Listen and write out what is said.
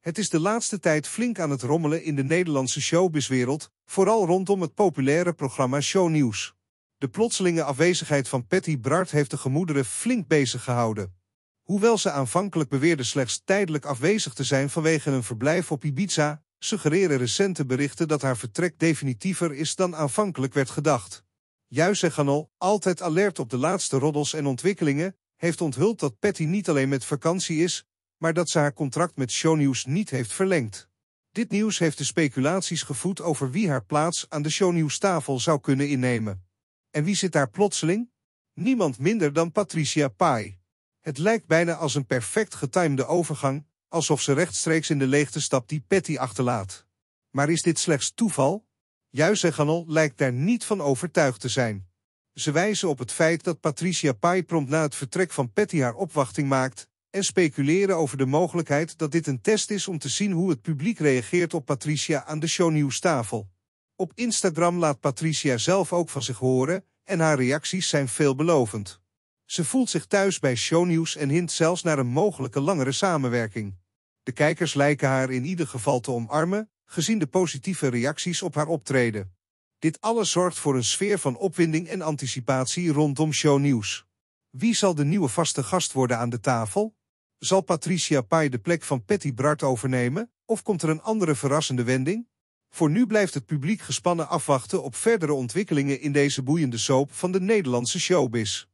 Het is de laatste tijd flink aan het rommelen in de Nederlandse showbizwereld, vooral rondom het populaire programma Show Nieuws. De plotselinge afwezigheid van Patty Bart heeft de gemoederen flink bezig gehouden. Hoewel ze aanvankelijk beweerde slechts tijdelijk afwezig te zijn vanwege een verblijf op Ibiza, suggereren recente berichten dat haar vertrek definitiever is dan aanvankelijk werd gedacht. Juist Ganol, altijd alert op de laatste roddels en ontwikkelingen, heeft onthuld dat Patty niet alleen met vakantie is, maar dat ze haar contract met Shownieuws niet heeft verlengd. Dit nieuws heeft de speculaties gevoed over wie haar plaats aan de Shownieuws-tafel zou kunnen innemen. En wie zit daar plotseling? Niemand minder dan Patricia Pai. Het lijkt bijna als een perfect getimede overgang, alsof ze rechtstreeks in de leegte stapt die Patty achterlaat. Maar is dit slechts toeval? Juist Eganol lijkt daar niet van overtuigd te zijn. Ze wijzen op het feit dat Patricia Pai prompt na het vertrek van Patty haar opwachting maakt en speculeren over de mogelijkheid dat dit een test is om te zien hoe het publiek reageert op Patricia aan de shownieuwstafel. Op Instagram laat Patricia zelf ook van zich horen en haar reacties zijn veelbelovend. Ze voelt zich thuis bij shownieuws en hint zelfs naar een mogelijke langere samenwerking. De kijkers lijken haar in ieder geval te omarmen, gezien de positieve reacties op haar optreden. Dit alles zorgt voor een sfeer van opwinding en anticipatie rondom shownieuws. Wie zal de nieuwe vaste gast worden aan de tafel? Zal Patricia Pai de plek van Patty Bart overnemen, of komt er een andere verrassende wending? Voor nu blijft het publiek gespannen afwachten op verdere ontwikkelingen in deze boeiende soap van de Nederlandse showbiz.